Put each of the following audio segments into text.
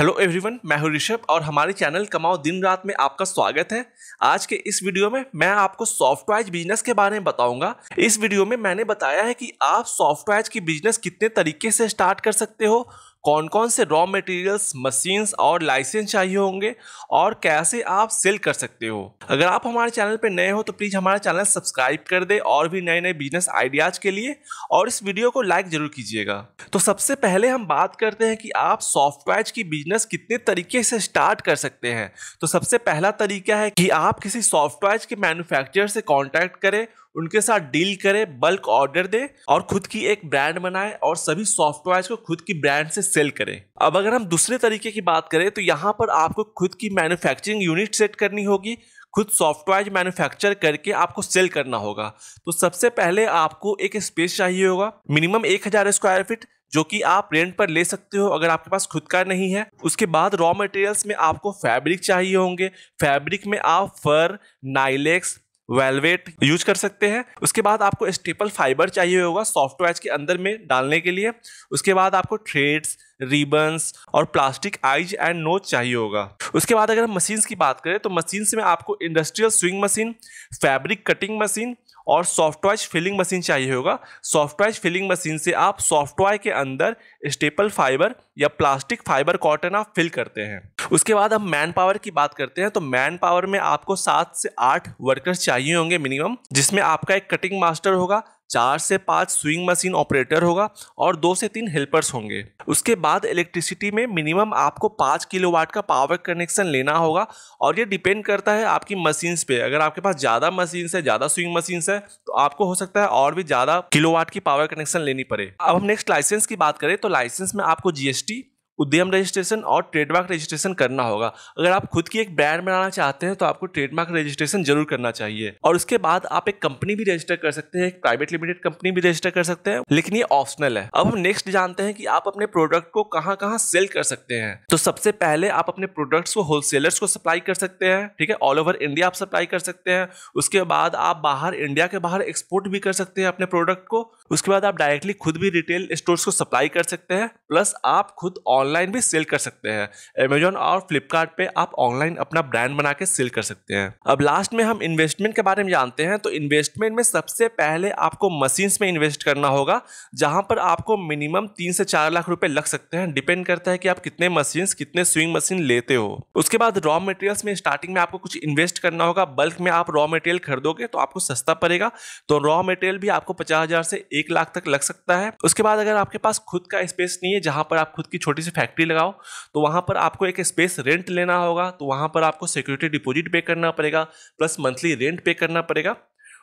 hello everyone मैं हूं ऋषभ और हमारे चैनल कमाओ दिन रात में आपका स्वागत है आज के इस वीडियो में मैं आपको सॉफ्टवेयर बिजनेस के बारे में बताऊंगा इस वीडियो में मैंने बताया है कि आप सॉफ्टवेयर की बिजनेस कितने तरीके से स्टार्ट कर सकते हो कौन कौन से रॉ मटेरियल्स मशीन्स और लाइसेंस चाहिए होंगे और कैसे आप सेल कर सकते हो अगर आप हमारे चैनल पर नए हो तो प्लीज़ हमारा चैनल सब्सक्राइब कर दे और भी नए नए बिजनेस आइडियाज़ के लिए और इस वीडियो को लाइक ज़रूर कीजिएगा तो सबसे पहले हम बात करते हैं कि आप सॉफ्टवेयर की बिजनेस कितने तरीके से स्टार्ट कर सकते हैं तो सबसे पहला तरीका है कि आप किसी सॉफ्टवेयर के मैनुफैक्चर से कॉन्टैक्ट करें उनके साथ डील करे बल्क ऑर्डर दे और खुद की एक ब्रांड बनाए और सभी सॉफ्टवेयर को खुद की ब्रांड से सेल करें अब अगर हम दूसरे तरीके की बात करें तो यहाँ पर आपको खुद की मैन्युफैक्चरिंग यूनिट सेट करनी होगी खुद सॉफ्टवेयर मैन्युफैक्चर करके आपको सेल करना होगा तो सबसे पहले आपको एक स्पेस चाहिए होगा मिनिमम एक हज़ार स्क्वायर फीट जो कि आप रेंट पर ले सकते हो अगर आपके पास खुद का नहीं है उसके बाद रॉ मटेरियल्स में आपको फैब्रिक चाहिए होंगे फैब्रिक में आप फर नाइलेक्स वेलवेट यूज कर सकते हैं उसके बाद आपको स्टेपल फाइबर चाहिए होगा सॉफ्टवेयर के अंदर में डालने के लिए उसके बाद आपको थ्रेड्स रिबन्स और प्लास्टिक आइज एंड नोज चाहिए होगा उसके बाद अगर हम मशीन्स की बात करें तो मशीन्स में आपको industrial sewing machine fabric cutting machine और सॉफ्टवाइज फिलिंग मशीन चाहिए होगा सॉफ्टवाइज फिलिंग मशीन से आप सॉफ्टवाइज के अंदर स्टेपल फाइबर या प्लास्टिक फाइबर कॉटन आप फिल करते हैं उसके बाद हम मैन पावर की बात करते हैं तो मैन पावर में आपको सात से आठ वर्कर्स चाहिए होंगे मिनिमम जिसमें आपका एक कटिंग मास्टर होगा चार से पाँच स्विंग मशीन ऑपरेटर होगा और दो से तीन हेल्पर्स होंगे उसके बाद इलेक्ट्रिसिटी में मिनिमम आपको पाँच किलोवाट का पावर कनेक्शन लेना होगा और ये डिपेंड करता है आपकी मशीन्स पे अगर आपके पास ज़्यादा मशीन्स है ज़्यादा स्विंग मशीन्स है तो आपको हो सकता है और भी ज़्यादा किलोवाट की पावर कनेक्शन लेनी पड़े अब हम नेक्स्ट लाइसेंस की बात करें तो लाइसेंस में आपको जीएसटी उद्यम रजिस्ट्रेशन और ट्रेडमार्क रजिस्ट्रेशन करना होगा अगर आप खुद की एक ब्रांड बनाना चाहते हैं तो आपको ट्रेडमार्क रजिस्ट्रेशन जरूर करना चाहिए और उसके बाद आप एक कंपनी भी रजिस्टर कर सकते हैं एक प्राइवेट लिमिटेड कंपनी भी रजिस्टर कर सकते हैं लेकिन ये ऑप्शनल है अब हम नेक्स्ट जानते हैं कि आप अपने प्रोडक्ट को कहाँ कहाँ सेल कर सकते हैं तो सबसे पहले आप अपने प्रोडक्ट्स को होलसेलर्स को सप्लाई कर सकते हैं ठीक है ऑल ओवर इंडिया आप सप्लाई कर सकते हैं उसके बाद आप बाहर इंडिया के बाहर एक्सपोर्ट भी कर सकते हैं अपने प्रोडक्ट को उसके बाद आप डायरेक्टली खुद भी रिटेल स्टोर्स को सप्लाई कर सकते हैं प्लस आप खुद ऑनलाइन ऑनलाइन भी सेल कर सकते हैं अमेजोन और फ्लिपकार्ट आप ऑनलाइन अपना ब्रांड बना के सेल कर सकते हैं अब लास्ट में हम इन्वेस्टमेंट के बारे में जानते हैं तो इन्वेस्टमेंट में सबसे पहले आपको मशीन्स में इन्वेस्ट करना होगा जहां पर आपको मिनिमम तीन से चार लाख रुपए लग सकते हैं डिपेंड करता है कि आप कितने मशीन्स कितने स्विंग मशीन लेते हो उसके बाद रॉ मटेरियल्स में स्टार्टिंग में आपको कुछ इन्वेस्ट करना होगा बल्क में आप रॉ मटेरियल खरीदोगे तो आपको सस्ता पड़ेगा तो रॉ मटेरियल भी आपको पचास से एक लाख तक लग सकता है उसके बाद अगर आपके पास खुद का स्पेस नहीं है जहां पर आप खुद की छोटी सी फैक्ट्री लगाओ तो वहाँ पर आपको एक स्पेस रेंट लेना होगा तो वहाँ पर आपको सिक्योरिटी डिपॉजिट पे करना पड़ेगा प्लस मंथली रेंट पे करना पड़ेगा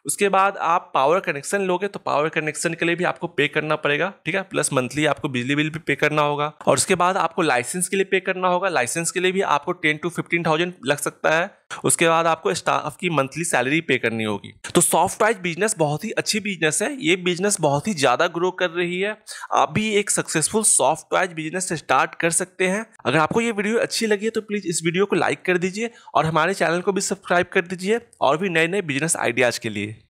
उसके बाद आप पावर कनेक्शन लोगे तो पावर कनेक्शन के लिए भी आपको पे करना पड़ेगा ठीक है प्लस मंथली आपको बिजली बिल भी पे करना होगा और उसके बाद आपको लाइसेंस के लिए पे करना होगा लाइसेंस के लिए भी आपको टेन टू फिफ्टीन थाउजेंड लग सकता है उसके बाद आपको स्टाफ की मंथली सैलरी पे करनी होगी तो सॉफ्ट बिजनेस बहुत ही अच्छी बिजनेस है ये बिजनेस बहुत ही ज़्यादा ग्रो कर रही है आप भी एक सक्सेसफुल सॉफ्ट बिजनेस स्टार्ट कर सकते हैं अगर आपको ये वीडियो अच्छी लगी है तो प्लीज़ इस वीडियो को लाइक कर दीजिए और हमारे चैनल को भी सब्सक्राइब कर दीजिए और भी नए नए बिजनेस आइडियाज़ के लिए